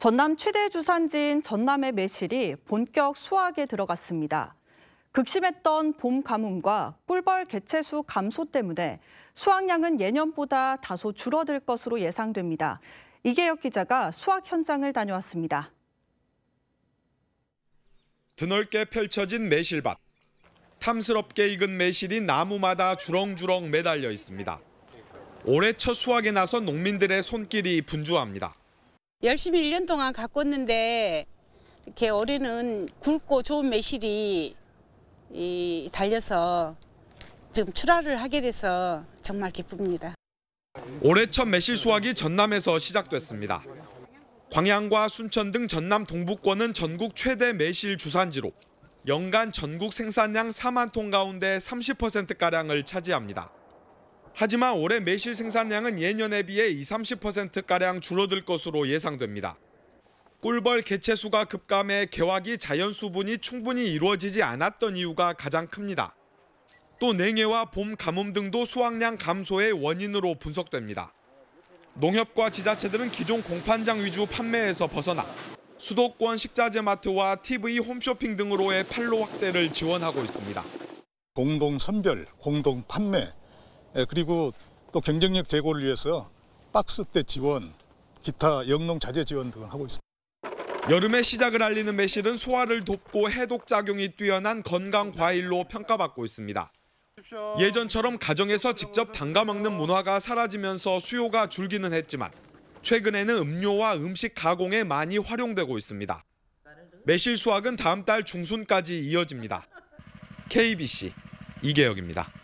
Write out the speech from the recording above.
전남 최대 주산지인 전남의 매실이 본격 수확에 들어갔습니다. 극심했던 봄 가뭄과 꿀벌 개체수 감소 때문에 수확량은 예년보다 다소 줄어들 것으로 예상됩니다. 이계혁 기자가 수확 현장을 다녀왔습니다. 드넓게 펼쳐진 매실밭. 탐스럽게 익은 매실이 나무마다 주렁주렁 매달려 있습니다. 올해 첫 수확에 나선 농민들의 손길이 분주합니다. 열심히 일년 동안 가꿨는데 이렇게 올해는 굵고 좋은 매실이 이, 달려서 지금 출하를 하게 돼서 정말 기쁩니다. 올해 첫 매실 수확이 전남에서 시작됐습니다. 광양과 순천 등 전남 동북권은 전국 최대 매실 주산지로 연간 전국 생산량 4만 톤 가운데 30%가량을 차지합니다. 하지만 올해 매실 생산량은 예년에 비해 20, 30%가량 줄어들 것으로 예상됩니다. 꿀벌 개체수가 급감해 개화기 자연 수분이 충분히 이루어지지 않았던 이유가 가장 큽니다. 또 냉해와 봄 가뭄 등도 수확량 감소의 원인으로 분석됩니다. 농협과 지자체들은 기존 공판장 위주 판매에서 벗어나 수도권 식자재 마트와 TV 홈쇼핑 등으로의 판로 확대를 지원하고 있습니다. 공동 선별, 공동 판매, 예, 그리고 또 경쟁력 제고를 위해서 박스때 지원, 기타 영농 자재 지원 등을 하고 있습니다. 여름에 시작을 알리는 매실은 소화를 돕고 해독 작용이 뛰어난 건강 과일로 평가받고 있습니다. 예전처럼 가정에서 직접 담가 먹는 문화가 사라지면서 수요가 줄기는 했지만 최근에는 음료와 음식 가공에 많이 활용되고 있습니다. 매실 수확은 다음 달 중순까지 이어집니다. KBC 이계혁입니다.